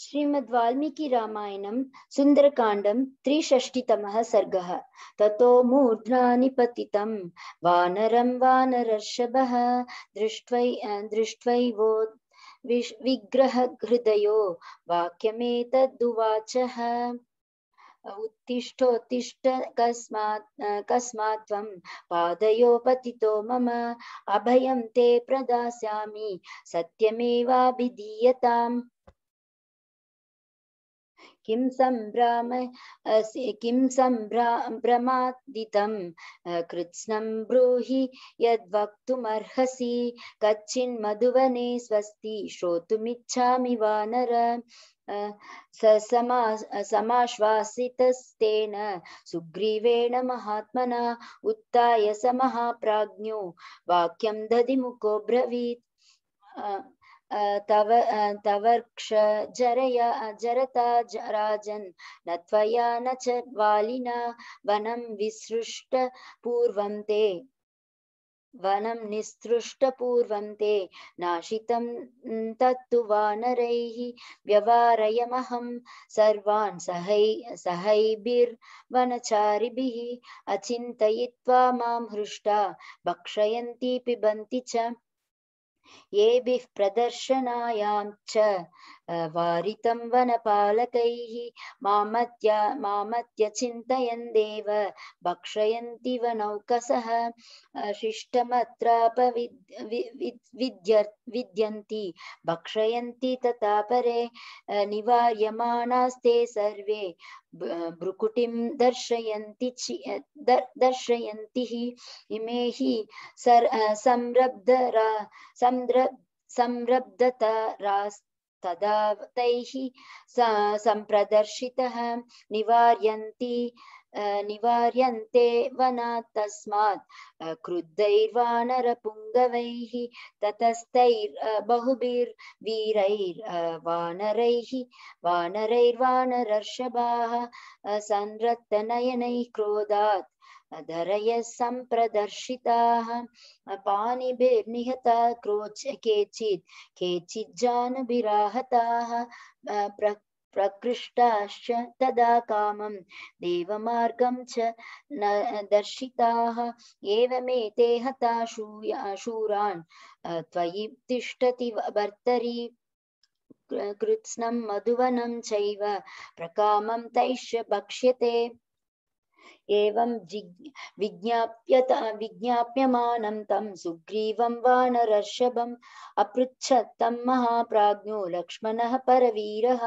श्रीमद् वाल्मीकि रामायणं सुन्दरकाण्डं त्रिषष्टितमः सर्गः ततो मूर्ध्ना निपतितं वानरं वानरर्षभः दृष्ट्वै दृष्ट्वैवो विग्रहहृदयो वाक्यमेतद्दुवाचः उत्तिष्ठोत्तिष्ठ कस्मात् कस्मात् पादयो पतितो मम अभयं ते प्रदास्यामि सत्यमेवाभिधीयताम् किं सम्भ्राम किं सम्भ्रा भ्रमादितं कृत्स्नं ब्रूहि यद्वक्तुमर्हसि कच्चिन्मधुवने स्वस्ति श्रोतुमिच्छामि वानर समा समाश्वासितस्तेन सुग्रीवेण महात्मना उत्थाय स महाप्राज्ञो वाक्यं दधिमुखो ब्रवीत् तव तवर्क्ष जरया जरता जराजन् न त्वया न च वालिना वनं विसृष्ट पूर्वं ते वनं निस्तृष्टपूर्वं ते नाशितं तत्तु वानरैः व्यवारयमहं सर्वान् सहै सहैभिर्वनचारिभिः अचिन्तयित्वा मां हृष्टा भक्षयन्ति पिबन्ति च एभिः प्रदर्शनायां च वारितं वनपालकैः मामत्य मामत्य चिन्तयन् देव भक्षयन्ति वनौकसः शिष्टमत्राप विद्यन्ति भक्षयन्ति तथा परे निवार्यमाणास्ते सर्वे भ्रुकुटिं दर्शयन्ति दर्शयन्ति इमे हि संरब्धरा संरब्धतरास् तदा तैः सम्प्रदर्शितः निवार्यन्ति निवार्यन्ते वनात् तस्मात् क्रुद्धैर्वानरपुङ्गवैः वानरैः वानरैर्वानरर्षभाः संरत्तनयनैः क्रोधात् धरय सम्प्रदर्शिताः पाणिभिर्निहता क्रोच केचित् केचिज्जानभिराहताः प्र प्रकृष्टाश्च तदा कामं देवमार्गं च न दर्शिताः एवमेते हता शूया शूरान् त्वयि तिष्ठति भर्तरि कृत्स्नं मधुवनं चैव प्रकामं तैश्च भक्ष्यते एवं विज्ञाप्यत विज्ञाप्यमानं तं सुग्रीवं वानरर्षभम् अपृच्छत् तं महाप्राज्ञो लक्ष्मणः परवीरः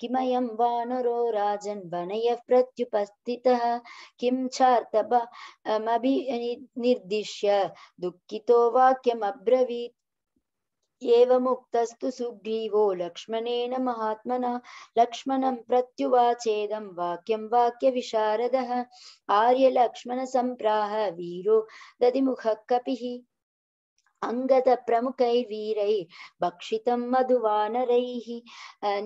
किमयं वानरो राजन् वनयः प्रत्युपस्थितः किं चार्तबमभि निर्दिश्य दुःखितो वाक्यमब्रवीत् एवमुक्तस्तु सुग्रीवो लक्ष्मणेन महात्मना लक्ष्मणं प्रत्युवाचेदं वाक्यं वाक्यविशारदः आर्यलक्ष्मणसम्प्राह वीरो दधिमुखः कपिः अङ्गद प्रमुखैर्वीरैः भक्षितं मधुवानरैः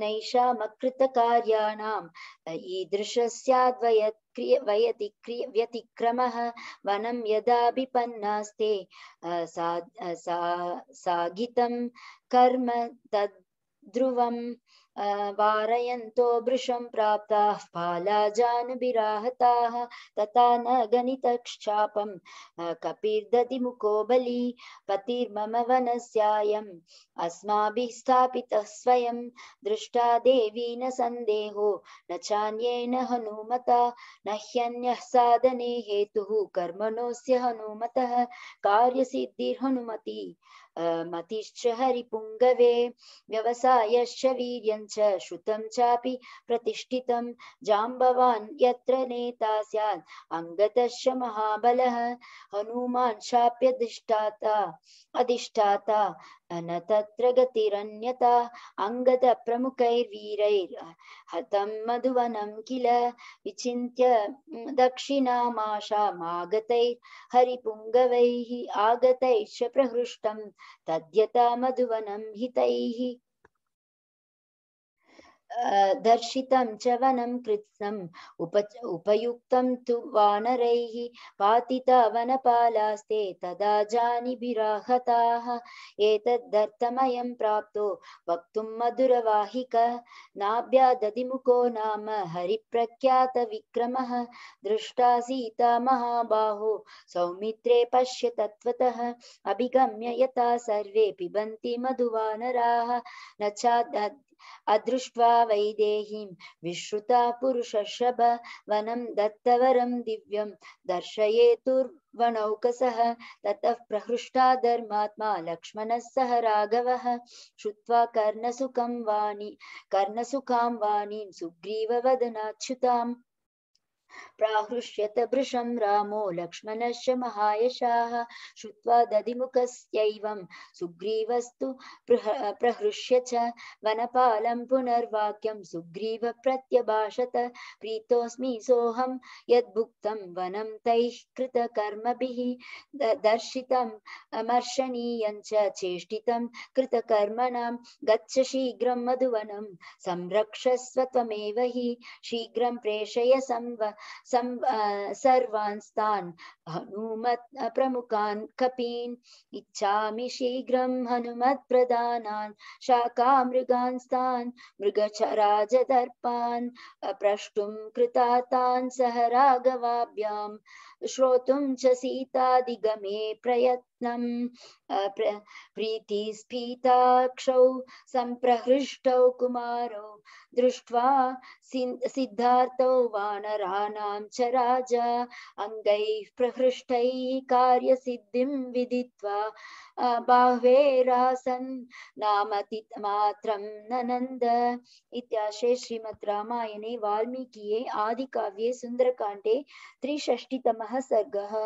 नैषामकृतकार्याणां ईदृशस्याद्वयत् क्रिय वयतिक्रिय व्यतिक्रमः वनं यदाभिपन्नास्ते सा सा सागितं कर्म तद् वारयन्तो भृशं प्राप्ताः पालाजानभिराहताः तथा न गणितक्षापं कपिर्दति मुको बली पतिर्मम वनस्यायम् अस्माभिः स्थापितः स्वयं दृष्टा देवी न सन्देहो न चान्येन हनुमता न ह्यन्यः साधने हेतुः कर्मणोऽस्य हनुमतः कार्यसिद्धिर्हनुमति मतिश्च हरिपुङ्गवे व्यवसायश्च वीर्यं शुद्धं च श्रुतं चापि प्रतिष्ठितं जाम्बवान् यत्र नेता स्यात् अङ्गतश्च महाबलः हनुमान् शाप्य दिष्टाता अधिष्ठाता न तत्र गतिरन्यता अङ्गदप्रमुखैर्वीरैर् हतं मधुवनं किल विचिन्त्य दक्षिणामाशामागतैर्हरिपुङ्गवैः आगतैश्च प्रहृष्टं तद्यता मधुवनं हितैः दर्शितं च वनं कृत्स्नम् उप उपयुक्तं तु वानरैः पातिता वनपालास्ते तदा जानिभिराहताः एतद्धर्थमयं प्राप्तो वक्तुं मधुरवाहिक नाभ्यादधिमुखो नाम हरिप्रख्यातविक्रमः दृष्टा सीता महाबाहो सौमित्रे पश्य तत्त्वतः अभिगम्य यथा सर्वे पिबन्ति मधुवानराः न चाद् अदृष्ट्वा वैदेहीं विश्रुता पुरुषशब वनं दत्तवरं दिव्यं दर्शयेतुर्वनौकसः ततः प्रहृष्टा धर्मात्मा लक्ष्मणः सह राघवः श्रुत्वा कर्णसुखं वाणी कर्णसुखां वाणीं सुग्रीववदनाच्युताम् प्राहृष्यत भृशं रामो लक्ष्मणश्च महायशाः श्रुत्वा दधिमुखस्यैवं सुग्रीवस्तु प्रहृष्य च वनपालं पुनर्वाक्यं सुग्रीव प्रत्यभाषत प्रीतोऽस्मि सोऽहं यद्भुक्तं वनं तैः कृतकर्मभिः दर्शितं अमर्षणीयं च चेष्टितं कृतकर्मणां गच्छ शीघ्रं मधुवनं संरक्षस्व त्वमेव हि शीघ्रं प्रेषय संव सर्वान् सर्वांस्तान् हनुमत् प्रमुखान् कपीन् इच्छामि शीघ्रं हनुमत् प्रदानान् हनुमत्प्रदानान् शाकामृगांस्तान् मृगचराजदर्पान् प्रष्टुं कृतातान् सह राघवाभ्यां श्रोतुं च सीतादिगमे प्रयत् रत्नं प्रीतिस्फीताक्षौ सम्प्रहृष्टौ कुमारौ दृष्ट्वा सिद्धार्थौ वानराणां च राजा अङ्गैः प्रहृष्टैः कार्यसिद्धिं विदित्वा बाह्वेरासन् नामतिमात्रं ननन्द इत्याशे श्रीमद् रामायणे वाल्मीकिये आदिकाव्ये सुन्दरकाण्डे त्रिषष्टितमः सर्गः